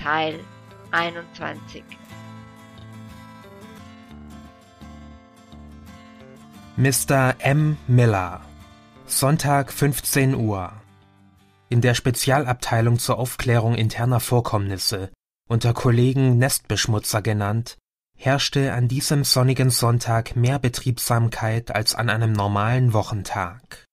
Teil 21. Mr. M. Miller. Sonntag 15 Uhr. In der Spezialabteilung zur Aufklärung interner Vorkommnisse, unter Kollegen Nestbeschmutzer genannt, herrschte an diesem sonnigen Sonntag mehr Betriebsamkeit als an einem normalen Wochentag.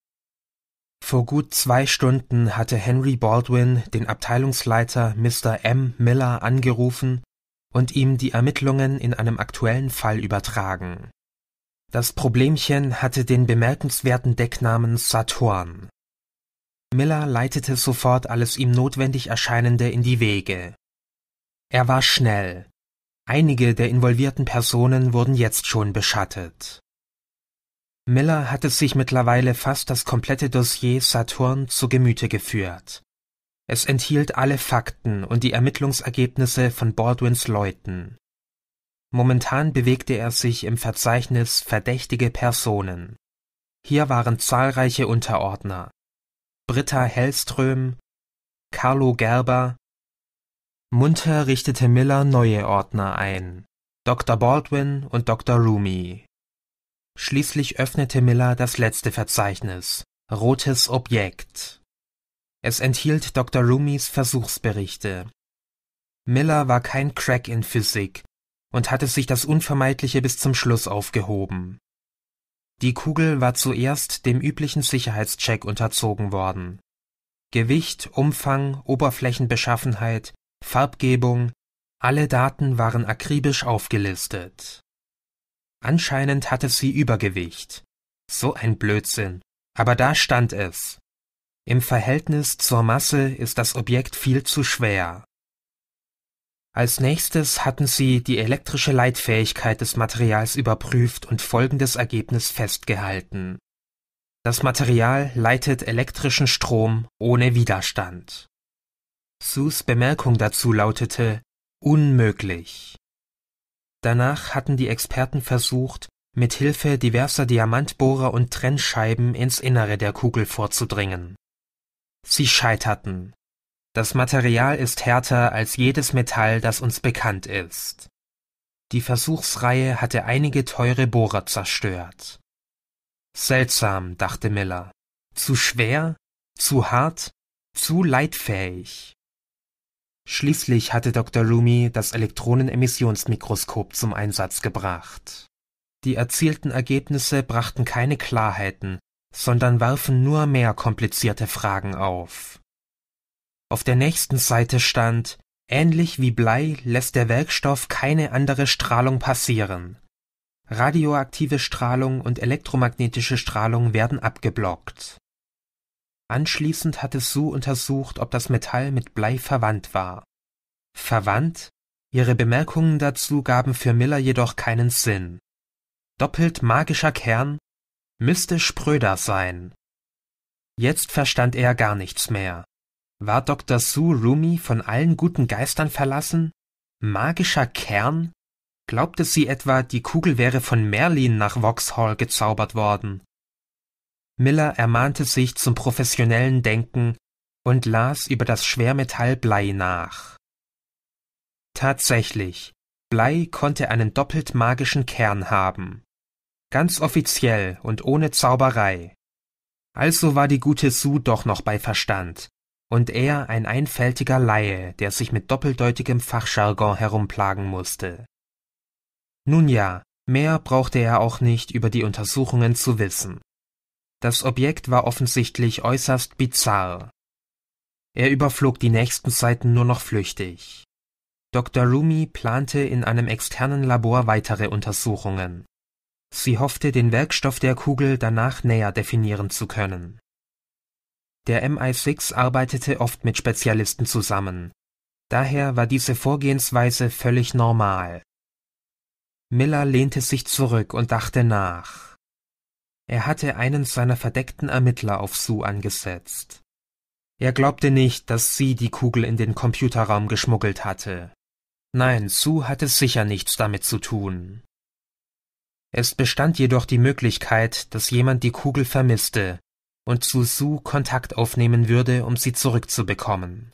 Vor gut zwei Stunden hatte Henry Baldwin den Abteilungsleiter Mr. M. Miller angerufen und ihm die Ermittlungen in einem aktuellen Fall übertragen. Das Problemchen hatte den bemerkenswerten Decknamen Saturn. Miller leitete sofort alles ihm notwendig Erscheinende in die Wege. Er war schnell. Einige der involvierten Personen wurden jetzt schon beschattet. Miller hatte sich mittlerweile fast das komplette Dossier Saturn zu Gemüte geführt. Es enthielt alle Fakten und die Ermittlungsergebnisse von Baldwins Leuten. Momentan bewegte er sich im Verzeichnis verdächtige Personen. Hier waren zahlreiche Unterordner. Britta Hellström, Carlo Gerber. Munter richtete Miller neue Ordner ein. Dr. Baldwin und Dr. Rumi. Schließlich öffnete Miller das letzte Verzeichnis, Rotes Objekt. Es enthielt Dr. Rumis Versuchsberichte. Miller war kein Crack in Physik und hatte sich das Unvermeidliche bis zum Schluss aufgehoben. Die Kugel war zuerst dem üblichen Sicherheitscheck unterzogen worden. Gewicht, Umfang, Oberflächenbeschaffenheit, Farbgebung, alle Daten waren akribisch aufgelistet. Anscheinend hatte sie Übergewicht. So ein Blödsinn. Aber da stand es. Im Verhältnis zur Masse ist das Objekt viel zu schwer. Als nächstes hatten sie die elektrische Leitfähigkeit des Materials überprüft und folgendes Ergebnis festgehalten. Das Material leitet elektrischen Strom ohne Widerstand. Sus Bemerkung dazu lautete Unmöglich. Danach hatten die Experten versucht, mit Hilfe diverser Diamantbohrer und Trennscheiben ins Innere der Kugel vorzudringen. Sie scheiterten. Das Material ist härter als jedes Metall, das uns bekannt ist. Die Versuchsreihe hatte einige teure Bohrer zerstört. Seltsam, dachte Miller. Zu schwer? Zu hart? Zu leitfähig? Schließlich hatte Dr. Rumi das Elektronenemissionsmikroskop zum Einsatz gebracht. Die erzielten Ergebnisse brachten keine Klarheiten, sondern warfen nur mehr komplizierte Fragen auf. Auf der nächsten Seite stand Ähnlich wie Blei lässt der Werkstoff keine andere Strahlung passieren. Radioaktive Strahlung und elektromagnetische Strahlung werden abgeblockt Anschließend hatte Sue untersucht, ob das Metall mit Blei verwandt war. Verwandt? Ihre Bemerkungen dazu gaben für Miller jedoch keinen Sinn. Doppelt magischer Kern? Müsste spröder sein. Jetzt verstand er gar nichts mehr. War Dr. Sue Rumi von allen guten Geistern verlassen? Magischer Kern? Glaubte sie etwa, die Kugel wäre von Merlin nach Vauxhall gezaubert worden? Miller ermahnte sich zum professionellen Denken und las über das Schwermetall Blei nach. Tatsächlich, Blei konnte einen doppelt magischen Kern haben. Ganz offiziell und ohne Zauberei. Also war die gute Sue doch noch bei Verstand und er ein einfältiger Laie, der sich mit doppeldeutigem Fachjargon herumplagen musste. Nun ja, mehr brauchte er auch nicht über die Untersuchungen zu wissen. Das Objekt war offensichtlich äußerst bizarr. Er überflog die nächsten Seiten nur noch flüchtig. Dr. Rumi plante in einem externen Labor weitere Untersuchungen. Sie hoffte, den Werkstoff der Kugel danach näher definieren zu können. Der MI6 arbeitete oft mit Spezialisten zusammen. Daher war diese Vorgehensweise völlig normal. Miller lehnte sich zurück und dachte nach. Er hatte einen seiner verdeckten Ermittler auf Sue angesetzt. Er glaubte nicht, dass sie die Kugel in den Computerraum geschmuggelt hatte. Nein, Sue hatte sicher nichts damit zu tun. Es bestand jedoch die Möglichkeit, dass jemand die Kugel vermisste und zu Sue Kontakt aufnehmen würde, um sie zurückzubekommen.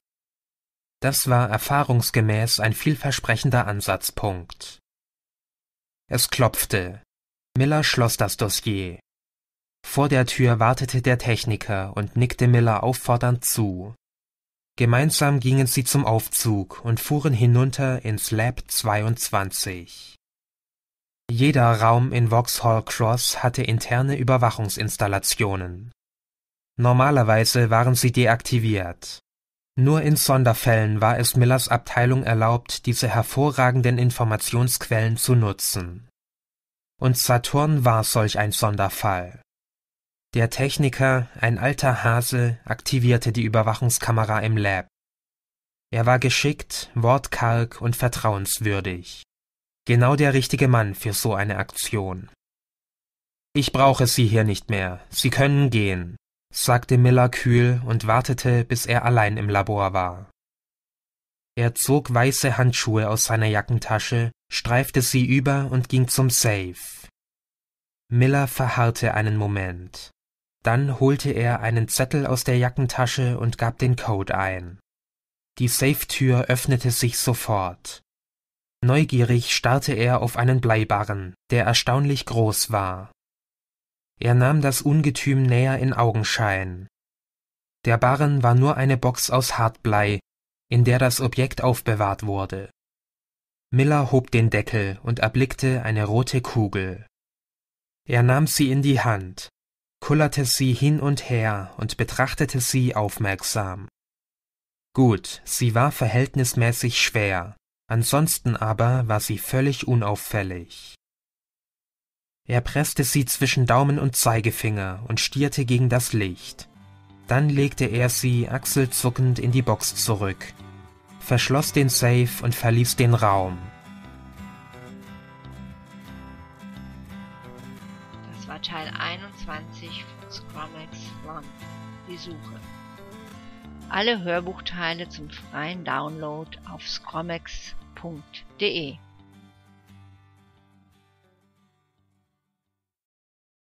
Das war erfahrungsgemäß ein vielversprechender Ansatzpunkt. Es klopfte. Miller schloss das Dossier. Vor der Tür wartete der Techniker und nickte Miller auffordernd zu. Gemeinsam gingen sie zum Aufzug und fuhren hinunter ins Lab 22. Jeder Raum in Vauxhall Cross hatte interne Überwachungsinstallationen. Normalerweise waren sie deaktiviert. Nur in Sonderfällen war es Millers Abteilung erlaubt, diese hervorragenden Informationsquellen zu nutzen. Und Saturn war solch ein Sonderfall. Der Techniker, ein alter Hase, aktivierte die Überwachungskamera im Lab. Er war geschickt, wortkarg und vertrauenswürdig. Genau der richtige Mann für so eine Aktion. Ich brauche Sie hier nicht mehr. Sie können gehen, sagte Miller kühl und wartete, bis er allein im Labor war. Er zog weiße Handschuhe aus seiner Jackentasche, streifte sie über und ging zum Safe. Miller verharrte einen Moment. Dann holte er einen Zettel aus der Jackentasche und gab den Code ein. Die Safe-Tür öffnete sich sofort. Neugierig starrte er auf einen Bleibarren, der erstaunlich groß war. Er nahm das Ungetüm näher in Augenschein. Der Barren war nur eine Box aus Hartblei, in der das Objekt aufbewahrt wurde. Miller hob den Deckel und erblickte eine rote Kugel. Er nahm sie in die Hand kullerte sie hin und her und betrachtete sie aufmerksam. Gut, sie war verhältnismäßig schwer, ansonsten aber war sie völlig unauffällig. Er presste sie zwischen Daumen und Zeigefinger und stierte gegen das Licht. Dann legte er sie achselzuckend in die Box zurück, verschloss den Safe und verließ den Raum. 1990 von Squamax Run, die Suche. Alle Hörbuchteile zum freien Download auf squamax.de